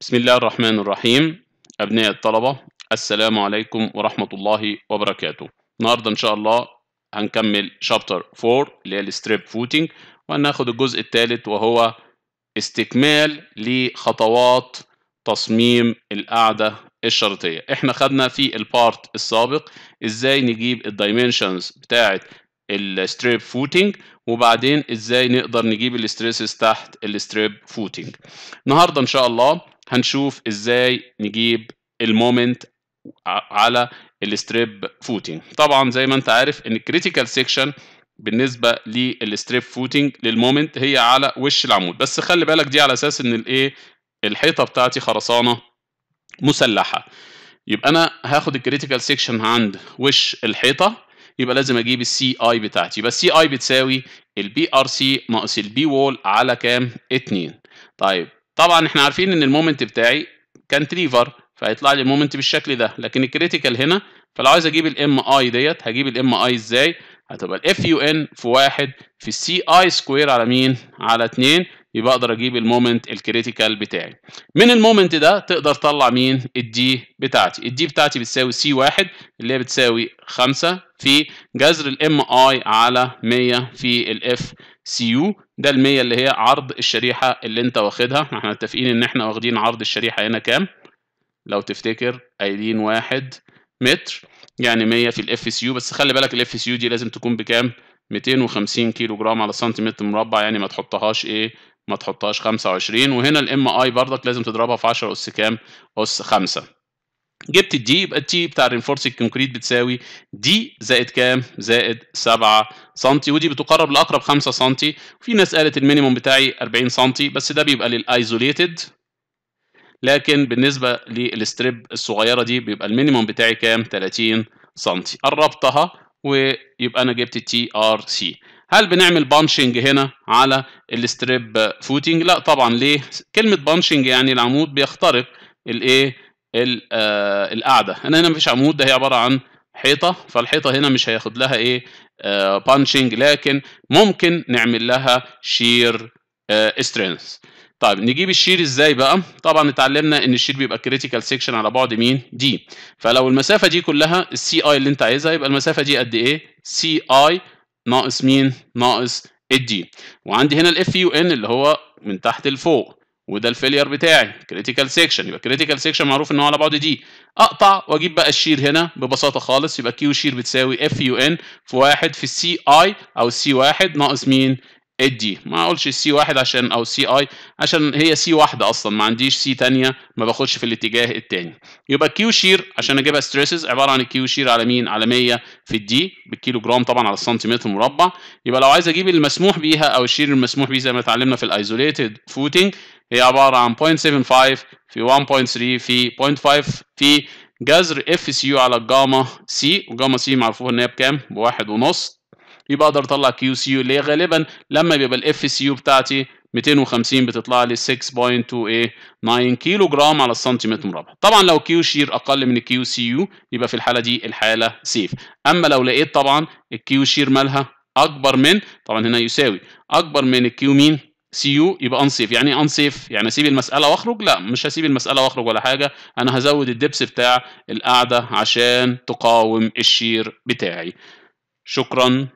بسم الله الرحمن الرحيم أبناء الطلبة السلام عليكم ورحمة الله وبركاته النهاردة إن شاء الله هنكمل شابتر 4 اللي هي الستريب فوتنج وهناخد الجزء الثالث وهو استكمال لخطوات تصميم القاعدة الشرطية احنا خدنا في البارت السابق ازاي نجيب الدايمنشنز بتاعت الستريب فوتنج وبعدين ازاي نقدر نجيب الستريسز تحت الستريب فوتنج النهارده ان شاء الله هنشوف ازاي نجيب المومنت على الستريب فوتنج طبعا زي ما انت عارف ان الكريتيكال سيكشن بالنسبه للستريب فوتنج للمومنت هي على وش العمود بس خلي بالك دي على اساس ان الايه الحيطه بتاعتي خرسانه مسلحه يبقى انا هاخد الكريتيكال سيكشن عند وش الحيطه يبقى لازم اجيب السي اي بتاعتي يبقى السي اي بتساوي البي ار سي ناقص البي وول على كام 2 طيب طبعا احنا عارفين ان المومنت بتاعي تريفر فهيطلع لي المومنت بالشكل ده لكن الكريتيكال هنا فلو عايز اجيب الام اي ديت هجيب الام اي ازاي هتبقى الاف يو ان في واحد في السي اي سكوير على مين على اتنين يبقى اقدر اجيب المومنت الكريتيكال بتاعي من المومنت ده تقدر تطلع مين الدي بتاعتي الدي بتاعتي بتساوي سي واحد اللي هي بتساوي خمسة في جذر الام اي على 100 في الاف سي يو ده ال 100 اللي هي عرض الشريحة اللي انت واخدها احنا متفقين ان احنا واخدين عرض الشريحة هنا كام لو تفتكر قايلين 1 متر يعني 100 في الاف سي يو بس خلي بالك الاف سي يو دي لازم تكون بكام 250 كيلو جرام على سنتيمتر مربع يعني ما تحطهاش ايه ما تحطهاش 25 وهنا الام اي برضك لازم تضربها في 10 اس كام اس 5 جبت الدي يبقى الدي بتاع الرينفورس الكونكريت بتساوي دي زائد كام؟ زائد 7 سم ودي بتقرب لاقرب 5 سم وفي ناس قالت المينيموم بتاعي 40 سم بس ده بيبقى للايزوليتد لكن بالنسبه للستريب الصغيره دي بيبقى المينيموم بتاعي كام؟ 30 سم قربتها ويبقى انا جبت تي ار سي هل بنعمل بانشنج هنا على الستريب فوتنج؟ لا طبعا ليه؟ كلمه بانشنج يعني العمود بيخترق الايه؟ آه، القاعده انا هنا مفيش عمود ده هي عباره عن حيطه فالحيطه هنا مش هياخد لها ايه بانشنج آه، لكن ممكن نعمل لها شير سترينث آه، طيب نجيب الشير ازاي بقى طبعا اتعلمنا ان الشير بيبقى كريتيكال سيكشن على بعد مين دي فلو المسافه دي كلها السي اي اللي انت عايزها يبقى المسافه دي قد ايه سي اي ناقص مين ناقص الدي وعندي هنا الاف يو ان اللي هو من تحت لفوق وده الفيلير بتاعي كريتيكال سيكشن يبقى كريتيكال سيكشن معروف ان هو على بعد دي اقطع واجيب بقى الشير هنا ببساطه خالص يبقى كيو شير بتساوي اف يو ان في واحد في السي اي او سي واحد ناقص مين الدي ما اقولش السي واحد عشان او سي اي عشان هي سي واحده اصلا ما عنديش سي ثانيه ما باخدش في الاتجاه الثاني يبقى كيو شير عشان اجيبها ستريسز عباره عن الكيو شير على مين على 100 في الدي بالكيلو جرام طبعا على السنتيمتر مربع يبقى لو عايز اجيب المسموح بيها او الشير المسموح بيه زي ما اتعلمنا في الايزوليتد فوتنج هي عبارة عن 0.75 في 1.3 في 0.5 في جذر اف سي يو على الجاما سي وجاما سي معروفه ان هي بكام؟ بواحد ونص يبقى اقدر اطلع كيو سي يو اللي هي غالبا لما بيبقى الاف سي يو بتاعتي 250 بتطلع لي 6.289 كيلو جرام على السنتيمتر مربع طبعا لو كيو شير اقل من الكيو سي يو يبقى في الحاله دي الحاله سيف اما لو لقيت طبعا الكيو شير مالها اكبر من طبعا هنا يساوي اكبر من الكيو مين سي يو يبقى انسيف يعني ايه انسيف يعني اسيب المساله واخرج لا مش هسيب المساله واخرج ولا حاجه انا هزود الدبس بتاع القاعده عشان تقاوم الشير بتاعي شكرا